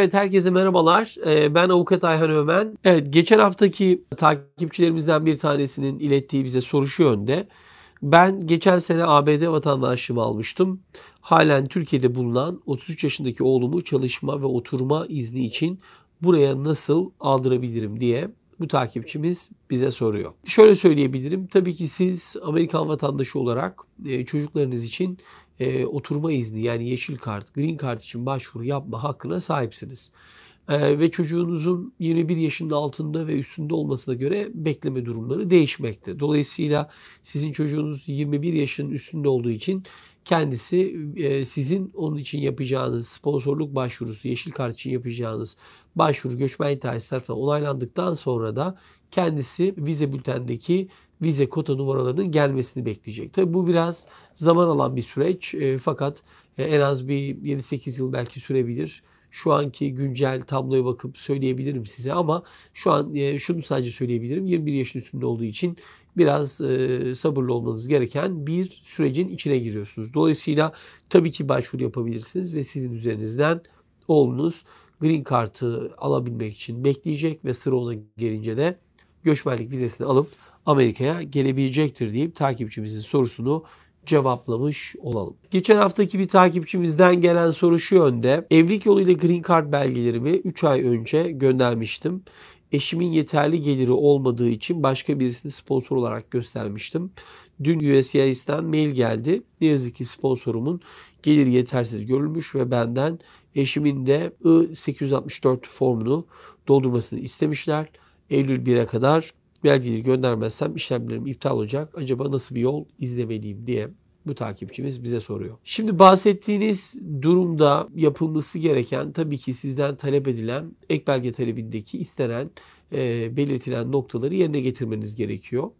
Evet herkese merhabalar. Ee, ben avukat Ayhan Ömen. Evet geçen haftaki takipçilerimizden bir tanesinin ilettiği bize soru şu yönde. Ben geçen sene ABD vatandaşlığımı almıştım. Halen Türkiye'de bulunan 33 yaşındaki oğlumu çalışma ve oturma izni için buraya nasıl aldırabilirim diye bu takipçimiz bize soruyor. Şöyle söyleyebilirim. Tabii ki siz Amerikan vatandaşı olarak e, çocuklarınız için e, oturma izni yani yeşil kart, green kart için başvuru yapma hakkına sahipsiniz. E, ve çocuğunuzun 21 yaşında altında ve üstünde olmasına göre bekleme durumları değişmekte. Dolayısıyla sizin çocuğunuz 21 yaşın üstünde olduğu için kendisi e, sizin onun için yapacağınız sponsorluk başvurusu, yeşil kart için yapacağınız başvuru göçmen internet tarafından onaylandıktan sonra da kendisi vize bültendeki vize kota numaralarının gelmesini bekleyecek. Tabii bu biraz zaman alan bir süreç e, fakat e, en az bir 7-8 yıl belki sürebilir. Şu anki güncel tabloya bakıp söyleyebilirim size ama şu an e, şunu sadece söyleyebilirim. 21 yaşın üstünde olduğu için biraz e, sabırlı olmanız gereken bir sürecin içine giriyorsunuz. Dolayısıyla tabii ki başvuru yapabilirsiniz ve sizin üzerinizden oğlunuz green kartı alabilmek için bekleyecek ve sıra ona gelince de göçmenlik vizesini alıp Amerika'ya gelebilecektir deyip takipçimizin sorusunu cevaplamış olalım. Geçen haftaki bir takipçimizden gelen soru şu yönde. Evlilik yoluyla green card belgelerimi 3 ay önce göndermiştim. Eşimin yeterli geliri olmadığı için başka birisini sponsor olarak göstermiştim. Dün USCIS'ten mail geldi. Ne yazık ki sponsorumun geliri yetersiz görülmüş ve benden eşimin de I-864 formunu doldurmasını istemişler. Eylül 1'e kadar belgeleri göndermezsem işlemlerim iptal olacak. Acaba nasıl bir yol izlemeliyim diye bu takipçimiz bize soruyor. Şimdi bahsettiğiniz durumda yapılması gereken tabii ki sizden talep edilen ek belge talebindeki istenen e, belirtilen noktaları yerine getirmeniz gerekiyor.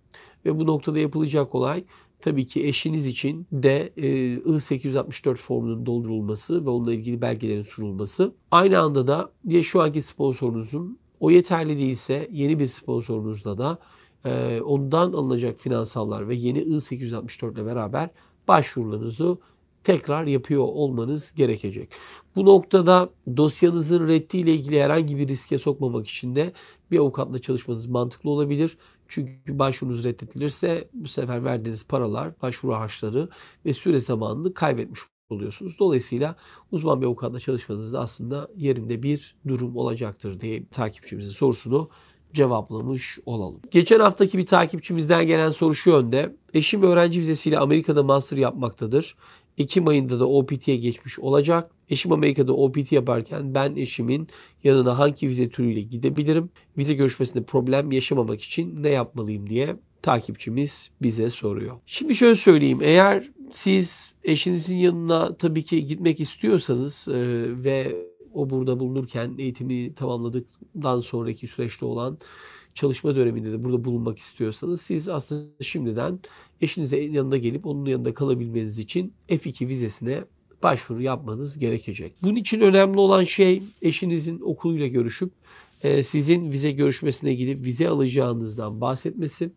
Ve bu noktada yapılacak olay tabii ki eşiniz için de e, I-864 formunun doldurulması ve onunla ilgili belgelerin sunulması. Aynı anda da diye şu anki sponsorunuzun o yeterli değilse yeni bir sponsorunuzla da e, ondan alınacak finansallar ve yeni I-864 ile beraber başvurularınızı tekrar yapıyor olmanız gerekecek. Bu noktada dosyanızın reddi ile ilgili herhangi bir riske sokmamak için de bir avukatla çalışmanız mantıklı olabilir. Çünkü başvurunuz reddedilirse bu sefer verdiğiniz paralar, başvuru harçları ve süre zamanını kaybetmiş oluyorsunuz. Dolayısıyla uzman bir avukatla çalışmanızda aslında yerinde bir durum olacaktır diye takipçimizin sorusunu cevaplamış olalım. Geçen haftaki bir takipçimizden gelen soru şu yönde. Eşim öğrenci vizesiyle Amerika'da master yapmaktadır. Ekim ayında da OPT'ye geçmiş olacak. Eşim Amerika'da OPT yaparken ben eşimin yanına hangi vize türüyle gidebilirim? Vize görüşmesinde problem yaşamamak için ne yapmalıyım diye takipçimiz bize soruyor. Şimdi şöyle söyleyeyim. Eğer siz eşinizin yanına tabii ki gitmek istiyorsanız e, ve o burada bulunurken eğitimi tamamladıktan sonraki süreçte olan çalışma döneminde de burada bulunmak istiyorsanız siz aslında şimdiden eşinize yanında gelip onun yanında kalabilmeniz için F2 vizesine başvuru yapmanız gerekecek. Bunun için önemli olan şey eşinizin okuluyla görüşüp e, sizin vize görüşmesine gidip vize alacağınızdan bahsetmesi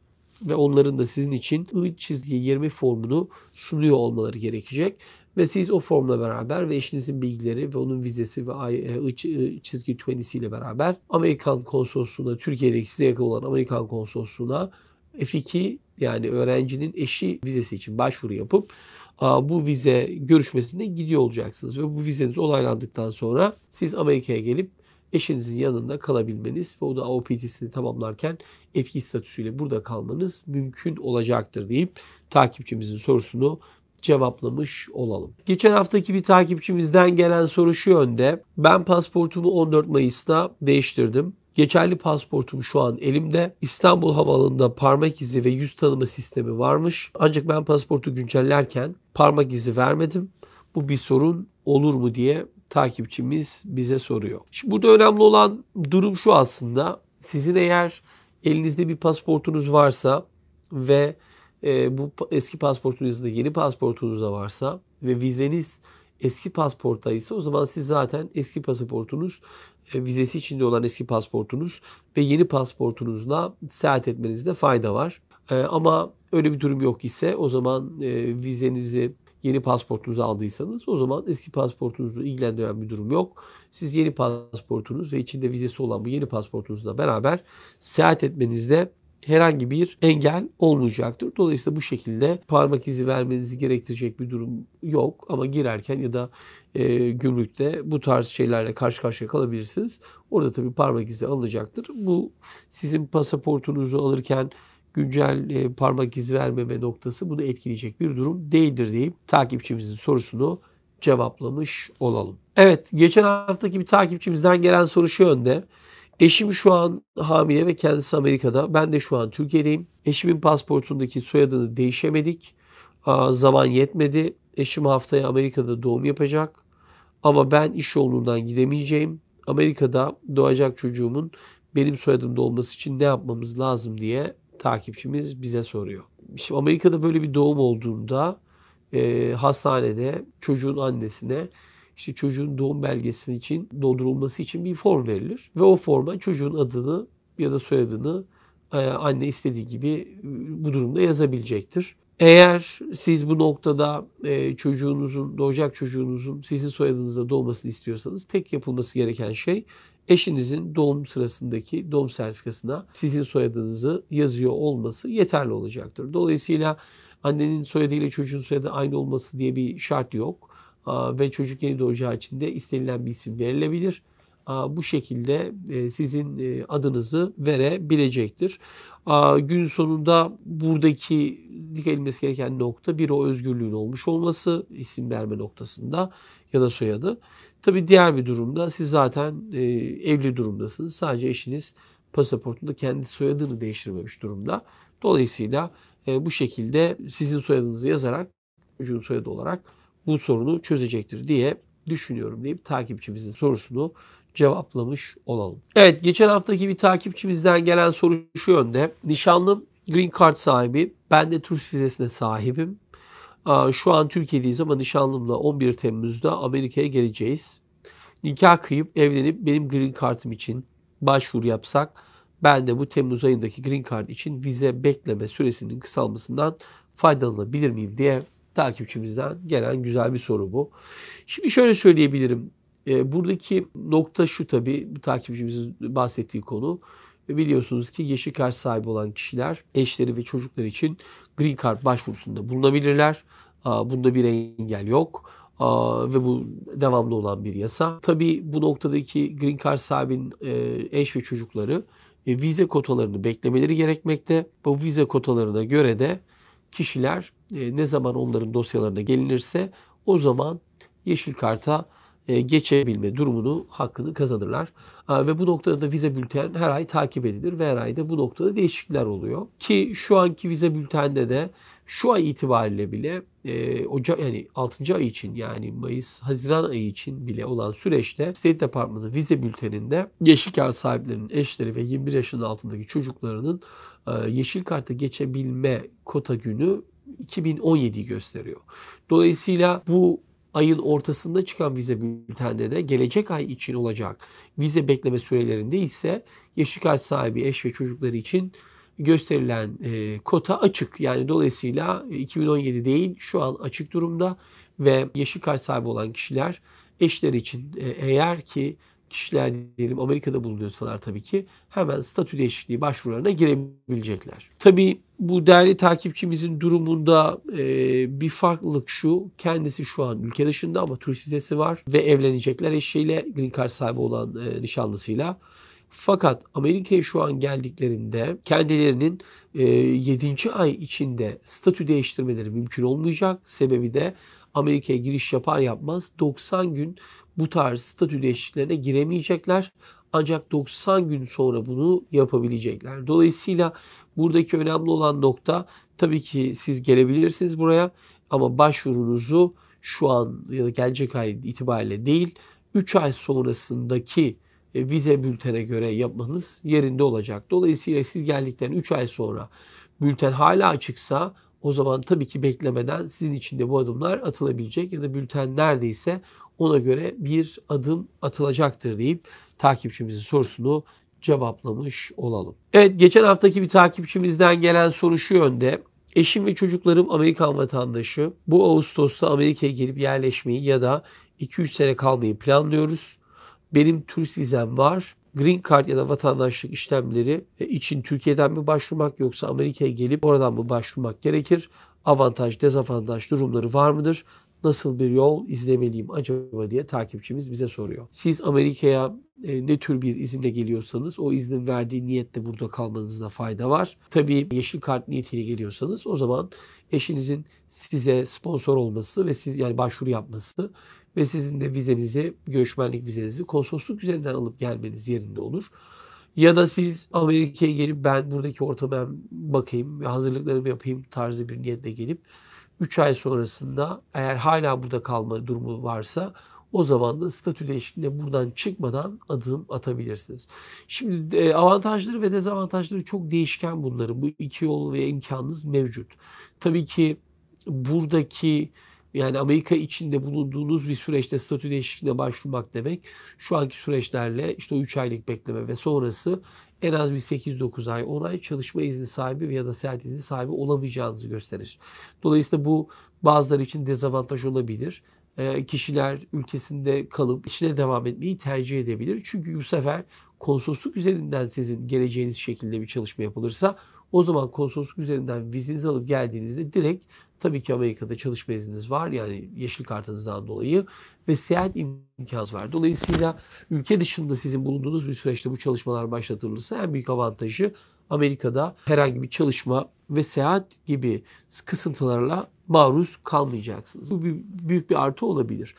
ve onların da sizin için I çizgi 20 formunu sunuyor olmaları gerekecek. Ve siz o formla beraber ve eşinizin bilgileri ve onun vizesi ve e, I çizgi 20 ile beraber Amerikan konsolosluğuna, Türkiye'deki size yakın olan Amerikan konsolosluğuna F2 yani öğrencinin eşi vizesi için başvuru yapıp bu vize görüşmesine gidiyor olacaksınız. Ve bu vizeniz olaylandıktan sonra siz Amerika'ya gelip eşinizin yanında kalabilmeniz ve o da AOPT'sini tamamlarken f statüsüyle burada kalmanız mümkün olacaktır deyip takipçimizin sorusunu cevaplamış olalım. Geçen haftaki bir takipçimizden gelen soru şu yönde. Ben pasportumu 14 Mayıs'ta değiştirdim. Geçerli pasportum şu an elimde. İstanbul havalında parmak izi ve yüz tanıma sistemi varmış. Ancak ben pasportu güncellerken parmak izi vermedim. Bu bir sorun olur mu diye takipçimiz bize soruyor. Şimdi burada önemli olan durum şu aslında. Sizin eğer elinizde bir pasportunuz varsa ve e, bu eski pasportunuzda yeni pasportunuz da varsa ve vizeniz eski pasporttaysa o zaman siz zaten eski pasaportunuz, e, vizesi içinde olan eski pasportunuz ve yeni pasportunuzla seyahat etmenizde fayda var. E, ama öyle bir durum yok ise o zaman e, vizenizi yeni pasportunuzu aldıysanız o zaman eski pasportunuzu ilgilendiren bir durum yok. Siz yeni pasportunuz ve içinde vizesi olan bu yeni pasportunuzla beraber seyahat etmenizde herhangi bir engel olmayacaktır. Dolayısıyla bu şekilde parmak izi vermenizi gerektirecek bir durum yok. Ama girerken ya da e, gümrükte bu tarz şeylerle karşı karşıya kalabilirsiniz. Orada tabii parmak izi alınacaktır. Bu sizin pasaportunuzu alırken güncel e, parmak izi vermeme noktası bunu etkileyecek bir durum değildir deyip takipçimizin sorusunu cevaplamış olalım. Evet, geçen haftaki bir takipçimizden gelen soru şu yönde. Eşim şu an hamile ve kendisi Amerika'da. Ben de şu an Türkiye'deyim. Eşimin pasportundaki soyadını değişemedik. Aa, zaman yetmedi. Eşim haftaya Amerika'da doğum yapacak. Ama ben iş yolundan gidemeyeceğim. Amerika'da doğacak çocuğumun benim soyadımda olması için ne yapmamız lazım diye takipçimiz bize soruyor. Şimdi Amerika'da böyle bir doğum olduğunda e, hastanede çocuğun annesine işte çocuğun doğum belgesi için doldurulması için bir form verilir. Ve o forma çocuğun adını ya da soyadını e, anne istediği gibi e, bu durumda yazabilecektir. Eğer siz bu noktada e, çocuğunuzun, doğacak çocuğunuzun sizin soyadınızda doğmasını istiyorsanız tek yapılması gereken şey eşinizin doğum sırasındaki doğum sertifikasına sizin soyadınızı yazıyor olması yeterli olacaktır. Dolayısıyla annenin soyadıyla çocuğun soyadı aynı olması diye bir şart yok. Ve çocuk yeni doğacağı için de istenilen bir isim verilebilir bu şekilde e, sizin e, adınızı verebilecektir. Gün sonunda buradaki dikilmesi gereken nokta bir o özgürlüğün olmuş olması isim verme noktasında ya da soyadı. Tabi diğer bir durumda siz zaten e, evli durumdasınız. Sadece eşiniz pasaportunda kendi soyadını değiştirmemiş durumda. Dolayısıyla e, bu şekilde sizin soyadınızı yazarak çocuğun soyadı olarak bu sorunu çözecektir diye düşünüyorum deyip takipçimizin sorusunu cevaplamış olalım. Evet geçen haftaki bir takipçimizden gelen soru şu yönde. Nişanlım green card sahibi, ben de turist vizesine sahibim şu an Türkiye'deyiz ama nişanlımla 11 Temmuz'da Amerika'ya geleceğiz. Nikah kıyıp evlenip benim green kartım için başvuru yapsak ben de bu Temmuz ayındaki green card için vize bekleme süresinin kısalmasından faydalanabilir miyim diye takipçimizden gelen güzel bir soru bu. Şimdi şöyle söyleyebilirim. Ee, buradaki nokta şu tabii bu takipçimizin bahsettiği konu. Ve biliyorsunuz ki yeşil kart sahibi olan kişiler eşleri ve çocukları için green card başvurusunda bulunabilirler. Bunda bir engel yok ve bu devamlı olan bir yasa. Tabii bu noktadaki green card sahibinin e, eş ve çocukları e, vize kotalarını beklemeleri gerekmekte. Bu vize kotalarına göre de kişiler e, ne zaman onların dosyalarına gelinirse o zaman yeşil karta e, geçebilme durumunu, hakkını kazanırlar. Ve bu noktada da vize bülten her ay takip edilir ve her ayda bu noktada değişiklikler oluyor. Ki şu anki vize bültende de şu ay itibariyle bile e, Ocak yani 6. ay için yani Mayıs Haziran ayı için bile olan süreçte State Department'ın vize bülteninde yeşil kart sahiplerinin eşleri ve 21 yaşın altındaki çocuklarının e, yeşil karta geçebilme kota günü 2017'yi gösteriyor. Dolayısıyla bu ayın ortasında çıkan vize bülteninde de gelecek ay için olacak vize bekleme sürelerinde ise yeşil kart sahibi eş ve çocukları için gösterilen e, kota açık. Yani dolayısıyla 2017 e, değil şu an açık durumda ve yeşil kart sahibi olan kişiler eşler için e, eğer ki kişiler diyelim Amerika'da bulunuyorsalar tabii ki hemen statü değişikliği başvurularına girebilecekler. Tabii bu değerli takipçimizin durumunda e, bir farklılık şu. Kendisi şu an ülke dışında ama turist vizesi var ve evlenecekler eşiyle green card sahibi olan e, nişanlısıyla. Fakat Amerika'ya şu an geldiklerinde kendilerinin e, 7. ay içinde statü değiştirmeleri mümkün olmayacak. Sebebi de Amerika'ya giriş yapar yapmaz 90 gün bu tarz statü değişikliklerine giremeyecekler. Ancak 90 gün sonra bunu yapabilecekler. Dolayısıyla buradaki önemli olan nokta tabii ki siz gelebilirsiniz buraya ama başvurunuzu şu an ya da gelecek ay itibariyle değil 3 ay sonrasındaki e, vize bültene göre yapmanız yerinde olacak. Dolayısıyla siz geldikten 3 ay sonra bülten hala açıksa o zaman tabii ki beklemeden sizin için de bu adımlar atılabilecek ya da bülten neredeyse ona göre bir adım atılacaktır deyip takipçimizin sorusunu cevaplamış olalım. Evet geçen haftaki bir takipçimizden gelen soru şu yönde. Eşim ve çocuklarım Amerikan vatandaşı. Bu Ağustos'ta Amerika'ya gelip yerleşmeyi ya da 2-3 sene kalmayı planlıyoruz. Benim turist vizem var. Green Card ya da vatandaşlık işlemleri için Türkiye'den mi başvurmak yoksa Amerika'ya gelip oradan mı başvurmak gerekir? Avantaj, dezavantaj durumları var mıdır? nasıl bir yol izlemeliyim acaba diye takipçimiz bize soruyor. Siz Amerika'ya e, ne tür bir izinle geliyorsanız o iznin verdiği niyetle burada kalmanızda fayda var. Tabii yeşil kart niyetiyle geliyorsanız o zaman eşinizin size sponsor olması ve siz yani başvuru yapması ve sizin de vizenizi, göçmenlik vizenizi konsolosluk üzerinden alıp gelmeniz yerinde olur. Ya da siz Amerika'ya gelip ben buradaki ortama bakayım, hazırlıklarımı yapayım tarzı bir niyetle gelip 3 ay sonrasında eğer hala burada kalma durumu varsa o zaman da statü değişikliğine buradan çıkmadan adım atabilirsiniz. Şimdi e, avantajları ve dezavantajları çok değişken bunların. Bu iki yol ve imkanınız mevcut. Tabii ki buradaki yani Amerika içinde bulunduğunuz bir süreçte statü değişikliğine başvurmak demek şu anki süreçlerle işte o 3 aylık bekleme ve sonrası en az bir 8-9 ay, 10 ay çalışma izni sahibi veya da seyahat izni sahibi olamayacağınızı gösterir. Dolayısıyla bu bazıları için dezavantaj olabilir. E, kişiler ülkesinde kalıp işine devam etmeyi tercih edebilir. Çünkü bu sefer konsolosluk üzerinden sizin geleceğiniz şekilde bir çalışma yapılırsa o zaman konsolosluk üzerinden vizenizi alıp geldiğinizde direkt Tabii ki Amerika'da çalışma izniniz var yani yeşil kartınızdan dolayı ve seyahat imkanınız var. Dolayısıyla ülke dışında sizin bulunduğunuz bir süreçte bu çalışmalar başlatılırsa en büyük avantajı Amerika'da herhangi bir çalışma ve seyahat gibi kısıntılarla maruz kalmayacaksınız. Bu bir, büyük bir artı olabilir.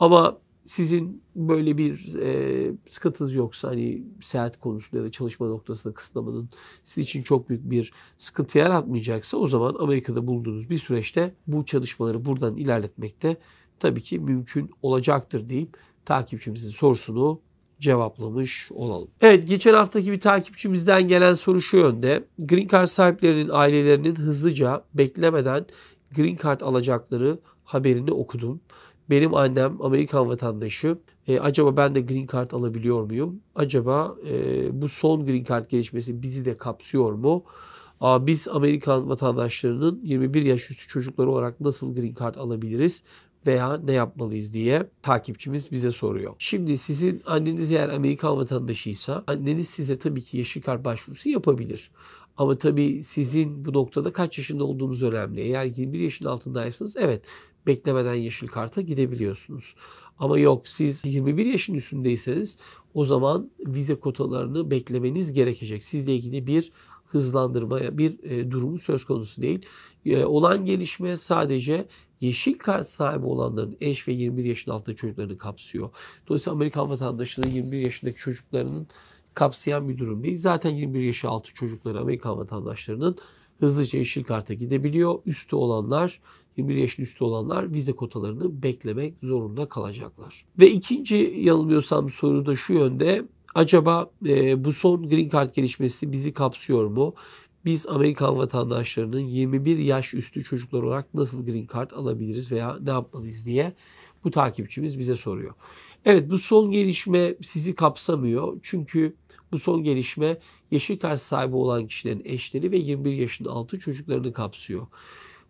Ama sizin böyle bir e, sıkıntınız yoksa hani seyahat konusunda ya da çalışma noktasında kısıtlamanın sizin için çok büyük bir sıkıntı yaratmayacaksa o zaman Amerika'da bulunduğunuz bir süreçte bu çalışmaları buradan ilerletmekte tabii ki mümkün olacaktır deyip takipçimizin sorusunu cevaplamış olalım. Evet geçen haftaki bir takipçimizden gelen soru şu yönde. Green Card sahiplerinin ailelerinin hızlıca beklemeden Green Card alacakları haberini okudum. Benim annem Amerikan vatandaşı. E, acaba ben de green card alabiliyor muyum? Acaba e, bu son green card gelişmesi bizi de kapsıyor mu? Aa, biz Amerikan vatandaşlarının 21 yaş üstü çocukları olarak nasıl green card alabiliriz? veya ne yapmalıyız diye takipçimiz bize soruyor. Şimdi sizin anneniz eğer Amerikan vatandaşıysa anneniz size tabii ki yeşil kart başvurusu yapabilir. Ama tabii sizin bu noktada kaç yaşında olduğunuz önemli. Eğer 21 yaşın altındaysanız evet beklemeden yeşil karta gidebiliyorsunuz. Ama yok siz 21 yaşın üstündeyseniz o zaman vize kotalarını beklemeniz gerekecek. Sizle ilgili bir hızlandırmaya bir e, durumu söz konusu değil. E, olan gelişme sadece yeşil kart sahibi olanların eş ve 21 yaşın altında çocuklarını kapsıyor. Dolayısıyla Amerikan vatandaşının 21 yaşındaki çocuklarının kapsayan bir durum değil. Zaten 21 yaş altı çocukları Amerikan vatandaşlarının hızlıca yeşil karta gidebiliyor. Üstü olanlar 21 yaşın üstü olanlar vize kotalarını beklemek zorunda kalacaklar. Ve ikinci yanılmıyorsam soru da şu yönde. Acaba e, bu son green card gelişmesi bizi kapsıyor mu? Biz Amerikan vatandaşlarının 21 yaş üstü çocuklar olarak nasıl green card alabiliriz veya ne yapmalıyız diye bu takipçimiz bize soruyor. Evet bu son gelişme sizi kapsamıyor. Çünkü bu son gelişme yeşil kart sahibi olan kişilerin eşleri ve 21 yaşın altı çocuklarını kapsıyor.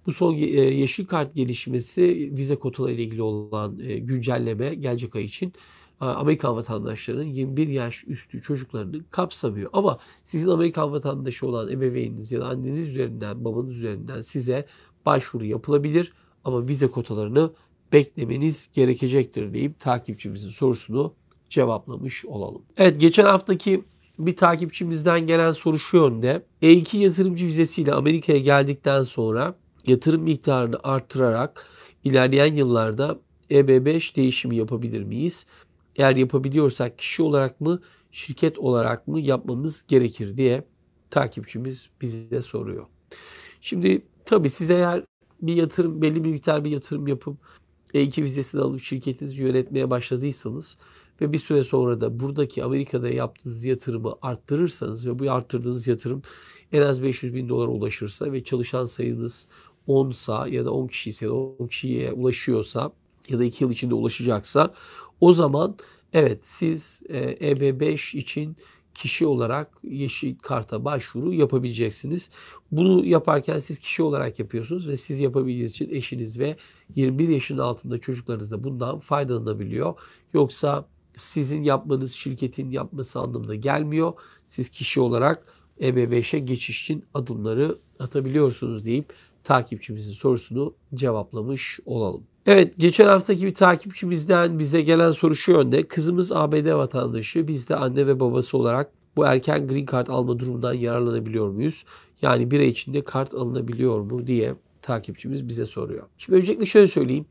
Bu son e, yeşil kart gelişmesi vize kotaları ile ilgili olan e, güncelleme gelecek ay için e, Amerikan vatandaşlarının 21 yaş üstü çocuklarını kapsamıyor. Ama sizin Amerikan vatandaşı olan ebeveyniniz ya da anneniz üzerinden, babanız üzerinden size başvuru yapılabilir. Ama vize kotalarını beklemeniz gerekecektir deyip takipçimizin sorusunu cevaplamış olalım. Evet geçen haftaki bir takipçimizden gelen soru şu yönde. E2 yatırımcı vizesiyle Amerika'ya geldikten sonra yatırım miktarını arttırarak ilerleyen yıllarda EB5 değişimi yapabilir miyiz? Eğer yapabiliyorsak kişi olarak mı, şirket olarak mı yapmamız gerekir diye takipçimiz bize soruyor. Şimdi tabii siz eğer bir yatırım, belli bir miktar bir yatırım yapıp E2 vizesini alıp şirketinizi yönetmeye başladıysanız ve bir süre sonra da buradaki Amerika'da yaptığınız yatırımı arttırırsanız ve bu arttırdığınız yatırım en az 500 bin dolara ulaşırsa ve çalışan sayınız 10 sa ya da 10 kişi ise 10 kişiye ulaşıyorsa ya da 2 yıl içinde ulaşacaksa o zaman evet siz e, EB5 için kişi olarak yeşil karta başvuru yapabileceksiniz. Bunu yaparken siz kişi olarak yapıyorsunuz ve siz yapabildiğiniz için eşiniz ve 21 yaşın altında çocuklarınız da bundan faydalanabiliyor. Yoksa sizin yapmanız şirketin yapması anlamına gelmiyor. Siz kişi olarak EB5'e geçiş için adımları atabiliyorsunuz deyip takipçimizin sorusunu cevaplamış olalım. Evet geçen haftaki bir takipçimizden bize gelen soru şu yönde. Kızımız ABD vatandaşı biz de anne ve babası olarak bu erken green card alma durumundan yararlanabiliyor muyuz? Yani bir ay içinde kart alınabiliyor mu diye takipçimiz bize soruyor. Şimdi öncelikle şöyle söyleyeyim.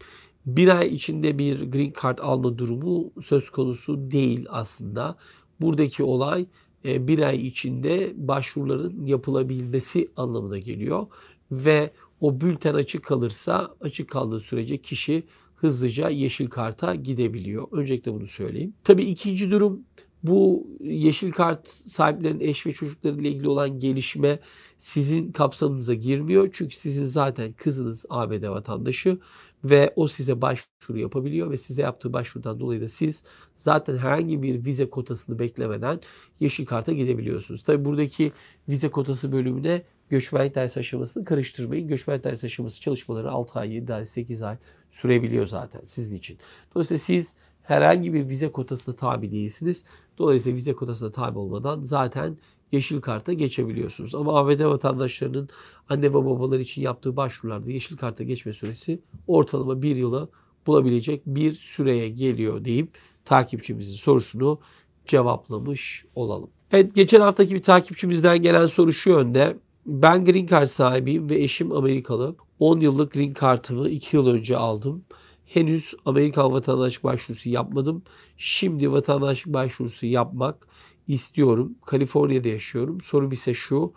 Bir ay içinde bir green card alma durumu söz konusu değil aslında. Buradaki olay e, bir ay içinde başvuruların yapılabilmesi anlamına geliyor. Ve o bülten açık kalırsa, açık kaldığı sürece kişi hızlıca yeşil karta gidebiliyor. Öncelikle bunu söyleyeyim. Tabii ikinci durum bu yeşil kart sahiplerinin eş ve çocukları ile ilgili olan gelişme sizin kapsamınıza girmiyor. Çünkü sizin zaten kızınız ABD vatandaşı ve o size başvuru yapabiliyor ve size yaptığı başvurudan dolayı da siz zaten herhangi bir vize kotasını beklemeden yeşil karta gidebiliyorsunuz. Tabi buradaki vize kotası bölümüne Göçmen ders aşamasını karıştırmayın. Göçmen ders aşaması çalışmaları 6 ay, 7 ay, 8 ay sürebiliyor zaten sizin için. Dolayısıyla siz herhangi bir vize kotasına tabi değilsiniz. Dolayısıyla vize kotasına tabi olmadan zaten yeşil karta geçebiliyorsunuz. Ama ABD vatandaşlarının anne ve babalar için yaptığı başvurularda yeşil karta geçme süresi ortalama bir yıla bulabilecek bir süreye geliyor deyip takipçimizin sorusunu cevaplamış olalım. Evet geçen haftaki bir takipçimizden gelen soru şu yönde. Ben green card sahibiyim ve eşim Amerikalı. 10 yıllık green kartımı 2 yıl önce aldım. Henüz Amerikan vatandaşlık başvurusu yapmadım. Şimdi vatandaşlık başvurusu yapmak istiyorum. Kaliforniya'da yaşıyorum. Sorum ise şu.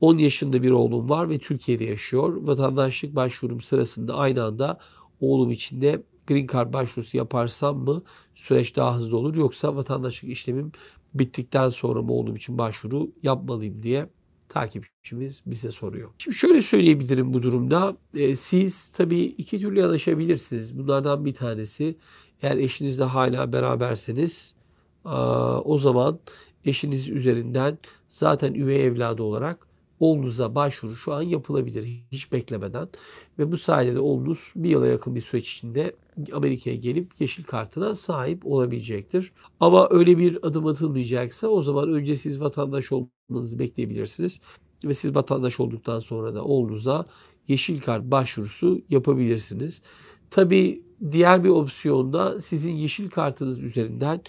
10 yaşında bir oğlum var ve Türkiye'de yaşıyor. Vatandaşlık başvurum sırasında aynı anda oğlum için de green card başvurusu yaparsam mı süreç daha hızlı olur yoksa vatandaşlık işlemim bittikten sonra mı oğlum için başvuru yapmalıyım diye takipçimiz bize soruyor. Şimdi şöyle söyleyebilirim bu durumda. E, siz tabii iki türlü yanaşabilirsiniz. Bunlardan bir tanesi eğer eşinizle hala beraberseniz e, o zaman eşiniz üzerinden zaten üvey evladı olarak olduza başvuru şu an yapılabilir hiç beklemeden. Ve bu sayede oğlunuz bir yıla yakın bir süreç içinde Amerika'ya gelip yeşil kartına sahip olabilecektir. Ama öyle bir adım atılmayacaksa o zaman önce siz vatandaş olmanızı bekleyebilirsiniz. Ve siz vatandaş olduktan sonra da oğlunuza yeşil kart başvurusu yapabilirsiniz. Tabi diğer bir opsiyonda sizin yeşil kartınız üzerinden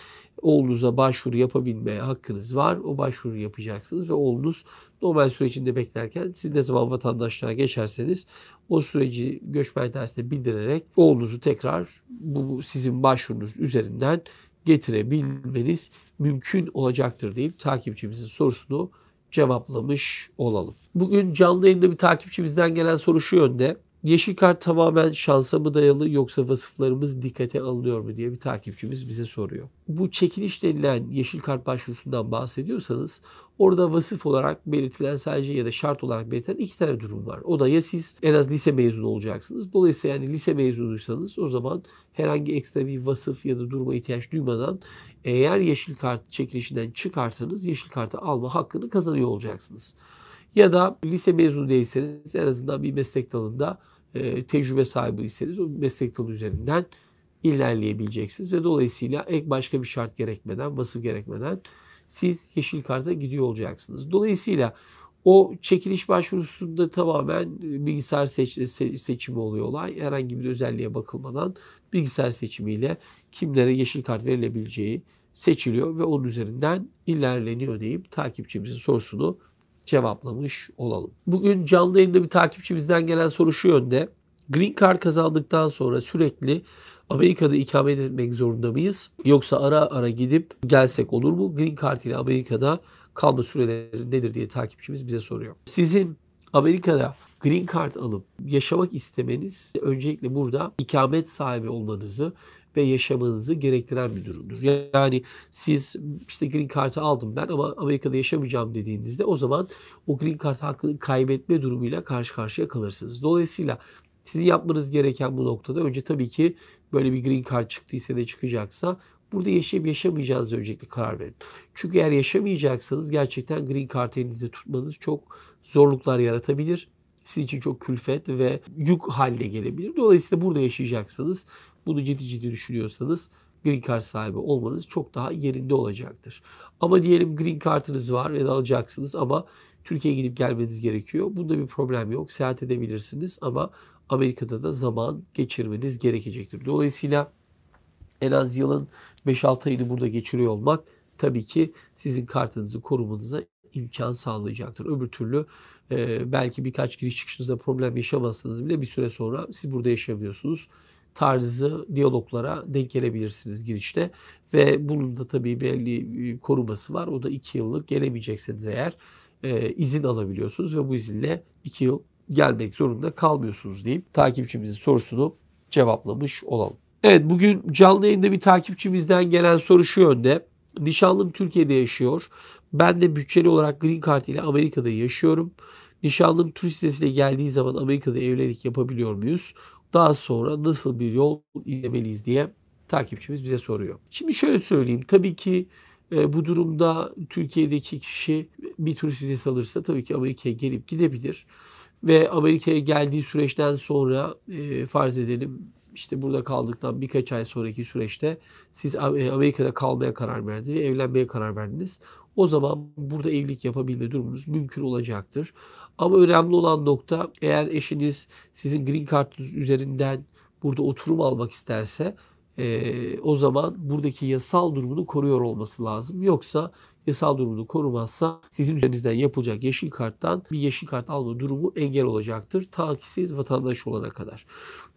oğlunuza başvuru yapabilme hakkınız var. O başvuru yapacaksınız ve oğlunuz normal sürecinde beklerken siz ne zaman vatandaşlığa geçerseniz o süreci göçmen dersine bildirerek oğlunuzu tekrar bu sizin başvurunuz üzerinden getirebilmeniz mümkün olacaktır deyip takipçimizin sorusunu cevaplamış olalım. Bugün canlı yayında bir takipçimizden gelen soru şu yönde. Yeşil kart tamamen şansa mı dayalı yoksa vasıflarımız dikkate alınıyor mu diye bir takipçimiz bize soruyor. Bu çekiliş denilen yeşil kart başvurusundan bahsediyorsanız orada vasıf olarak belirtilen sadece ya da şart olarak belirtilen iki tane durum var. O da ya siz en az lise mezunu olacaksınız. Dolayısıyla yani lise mezunuysanız o zaman herhangi ekstra bir vasıf ya da duruma ihtiyaç duymadan eğer yeşil kart çekilişinden çıkarsanız yeşil kartı alma hakkını kazanıyor olacaksınız. Ya da lise mezunu değilseniz en azından bir meslek dalında e, tecrübe sahibiyseniz o meslek dalı üzerinden ilerleyebileceksiniz ve dolayısıyla ek başka bir şart gerekmeden, vasıf gerekmeden siz yeşil karta gidiyor olacaksınız. Dolayısıyla o çekiliş başvurusunda tamamen e, bilgisayar seç, seçimi oluyor olay. Herhangi bir özelliğe bakılmadan bilgisayar seçimiyle kimlere yeşil kart verilebileceği seçiliyor ve onun üzerinden ilerleniyor deyip takipçimizin sorusunu cevaplamış olalım. Bugün canlı yayında bir takipçimizden gelen soru şu yönde. Green Card kazandıktan sonra sürekli Amerika'da ikamet etmek zorunda mıyız? Yoksa ara ara gidip gelsek olur mu? Green Card ile Amerika'da kalma süreleri nedir diye takipçimiz bize soruyor. Sizin Amerika'da green card alıp yaşamak istemeniz öncelikle burada ikamet sahibi olmanızı ve yaşamanızı gerektiren bir durumdur. Yani siz işte green card'ı aldım ben ama Amerika'da yaşamayacağım dediğinizde o zaman o green card hakkını kaybetme durumuyla karşı karşıya kalırsınız. Dolayısıyla sizin yapmanız gereken bu noktada önce tabii ki böyle bir green card çıktıysa de çıkacaksa burada yaşayıp yaşamayacağınızı öncelikle karar verin. Çünkü eğer yaşamayacaksanız gerçekten green card elinizde tutmanız çok zorluklar yaratabilir. Sizin için çok külfet ve yük haline gelebilir. Dolayısıyla burada yaşayacaksanız bunu ciddi ciddi düşünüyorsanız green card sahibi olmanız çok daha yerinde olacaktır. Ama diyelim green card'ınız var ve alacaksınız ama Türkiye'ye gidip gelmeniz gerekiyor. Bunda bir problem yok. Seyahat edebilirsiniz ama Amerika'da da zaman geçirmeniz gerekecektir. Dolayısıyla en az yılın 5-6 ayını burada geçiriyor olmak tabii ki sizin kartınızı korumanıza imkan sağlayacaktır. Öbür türlü e, belki birkaç giriş çıkışınızda problem yaşamazsanız bile bir süre sonra siz burada yaşamıyorsunuz tarzı diyaloglara denk gelebilirsiniz girişte. Ve bunun da tabii belli koruması var. O da iki yıllık gelemeyecekseniz eğer e, izin alabiliyorsunuz ve bu izinle iki yıl gelmek zorunda kalmıyorsunuz deyip takipçimizin sorusunu cevaplamış olalım. Evet bugün canlı yayında bir takipçimizden gelen soru şu yönde. Nişanlım Türkiye'de yaşıyor. Ben de bütçeli olarak Green Card ile Amerika'da yaşıyorum. Nişanlım turist sitesine geldiği zaman Amerika'da evlilik yapabiliyor muyuz? daha sonra nasıl bir yol izlemeliyiz diye takipçimiz bize soruyor. Şimdi şöyle söyleyeyim. Tabii ki e, bu durumda Türkiye'deki kişi bir turist vizesi alırsa tabii ki Amerika'ya gelip gidebilir. Ve Amerika'ya geldiği süreçten sonra e, farz edelim işte burada kaldıktan birkaç ay sonraki süreçte siz e, Amerika'da kalmaya karar verdiniz, evlenmeye karar verdiniz. O zaman burada evlilik yapabilme durumunuz mümkün olacaktır. Ama önemli olan nokta eğer eşiniz sizin green kartınız üzerinden burada oturum almak isterse e, o zaman buradaki yasal durumunu koruyor olması lazım. Yoksa yasal durumunu korumazsa sizin üzerinizden yapılacak yeşil karttan bir yeşil kart alma durumu engel olacaktır. Ta ki siz vatandaş olana kadar.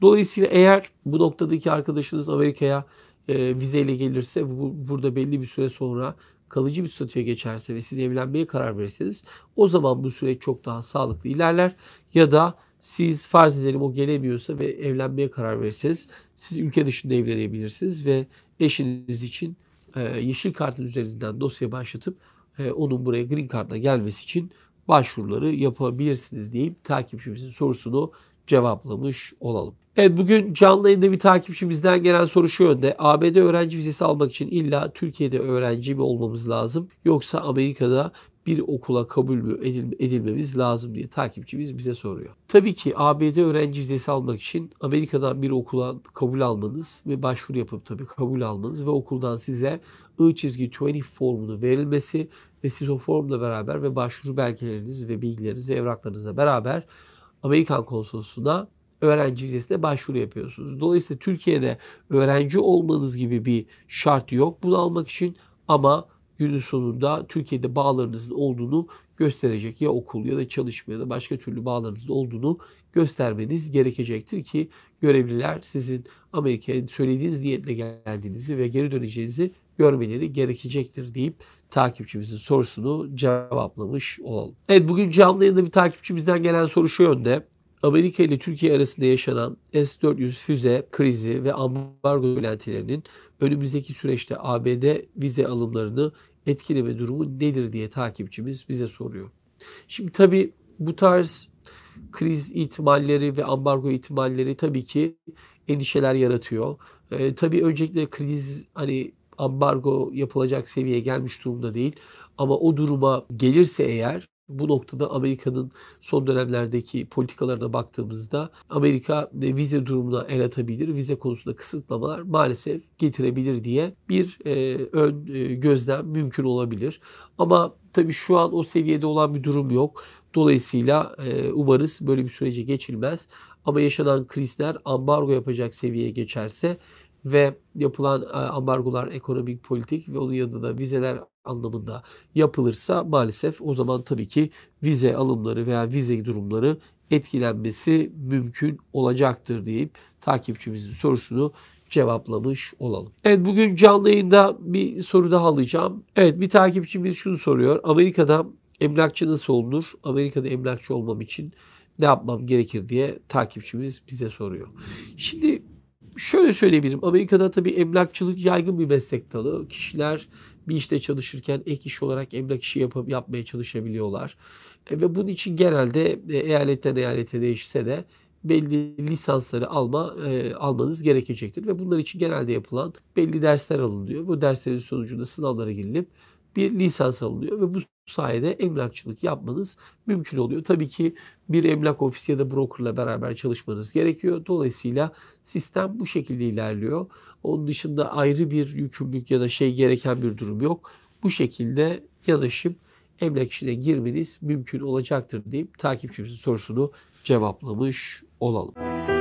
Dolayısıyla eğer bu noktadaki arkadaşınız Amerika'ya e, vizeyle gelirse bu, burada belli bir süre sonra kalıcı bir statüye geçerse ve siz evlenmeye karar verirseniz o zaman bu süreç çok daha sağlıklı ilerler. Ya da siz farz edelim o gelemiyorsa ve evlenmeye karar verirseniz siz ülke dışında evlenebilirsiniz ve eşiniz için e, yeşil kartın üzerinden dosya başlatıp e, onun buraya green kartla gelmesi için başvuruları yapabilirsiniz deyip takipçimizin sorusunu cevaplamış olalım. Evet bugün canlı yayında bir takipçimizden gelen soru şu yönde. ABD öğrenci vizesi almak için illa Türkiye'de öğrenci mi olmamız lazım yoksa Amerika'da bir okula kabul mü edilmemiz lazım diye takipçimiz bize soruyor. Tabii ki ABD öğrenci vizesi almak için Amerika'dan bir okula kabul almanız ve başvuru yapıp tabii kabul almanız ve okuldan size I çizgi 20 formunu verilmesi ve siz o formla beraber ve başvuru belgeleriniz ve bilgilerinizi evraklarınızla beraber Amerikan konsolosluğuna öğrenci vizesine başvuru yapıyorsunuz. Dolayısıyla Türkiye'de öğrenci olmanız gibi bir şart yok bunu almak için ama günün sonunda Türkiye'de bağlarınızın olduğunu gösterecek ya okul ya da çalışma ya da başka türlü bağlarınızın olduğunu göstermeniz gerekecektir ki görevliler sizin Amerika'ya söylediğiniz niyetle geldiğinizi ve geri döneceğinizi görmeleri gerekecektir deyip takipçimizin sorusunu cevaplamış olalım. Evet bugün canlı yayında bir takipçimizden gelen soru şu yönde. Amerika ile Türkiye arasında yaşanan S-400 füze krizi ve ambargo beklentilerinin önümüzdeki süreçte ABD vize alımlarını etkileme durumu nedir diye takipçimiz bize soruyor. Şimdi tabii bu tarz kriz ihtimalleri ve ambargo ihtimalleri tabii ki endişeler yaratıyor. Ee, tabii öncelikle kriz hani ambargo yapılacak seviyeye gelmiş durumda değil. Ama o duruma gelirse eğer bu noktada Amerika'nın son dönemlerdeki politikalarına baktığımızda Amerika e, vize durumuna el atabilir, vize konusunda kısıtlamalar maalesef getirebilir diye bir e, ön e, gözlem mümkün olabilir. Ama tabii şu an o seviyede olan bir durum yok. Dolayısıyla e, umarız böyle bir sürece geçilmez. Ama yaşanan krizler ambargo yapacak seviyeye geçerse ve yapılan e, ambargolar ekonomik, politik ve onun yanında da vizeler anlamında yapılırsa maalesef o zaman tabii ki vize alımları veya vize durumları etkilenmesi mümkün olacaktır deyip takipçimizin sorusunu cevaplamış olalım. Evet bugün canlı yayında bir soru daha alacağım. Evet bir takipçimiz şunu soruyor. Amerika'da emlakçı nasıl olunur? Amerika'da emlakçı olmam için ne yapmam gerekir diye takipçimiz bize soruyor. Şimdi şöyle söyleyebilirim. Amerika'da tabii emlakçılık yaygın bir meslek dalı. Kişiler bir işte çalışırken ek iş olarak emlak işi yapıp yapmaya çalışabiliyorlar. E, ve bunun için genelde e, eyaletten eyalete değişse de belli lisansları alma e, almanız gerekecektir ve bunlar için genelde yapılan belli dersler alınıyor. Bu derslerin sonucunda sınavlara girilip bir lisans alınıyor ve bu sayede emlakçılık yapmanız mümkün oluyor. Tabii ki bir emlak ofisi ya da brokerla beraber çalışmanız gerekiyor. Dolayısıyla sistem bu şekilde ilerliyor. Onun dışında ayrı bir yükümlülük ya da şey gereken bir durum yok. Bu şekilde yanaşıp emlak işine girmeniz mümkün olacaktır deyip takipçimizin sorusunu cevaplamış olalım.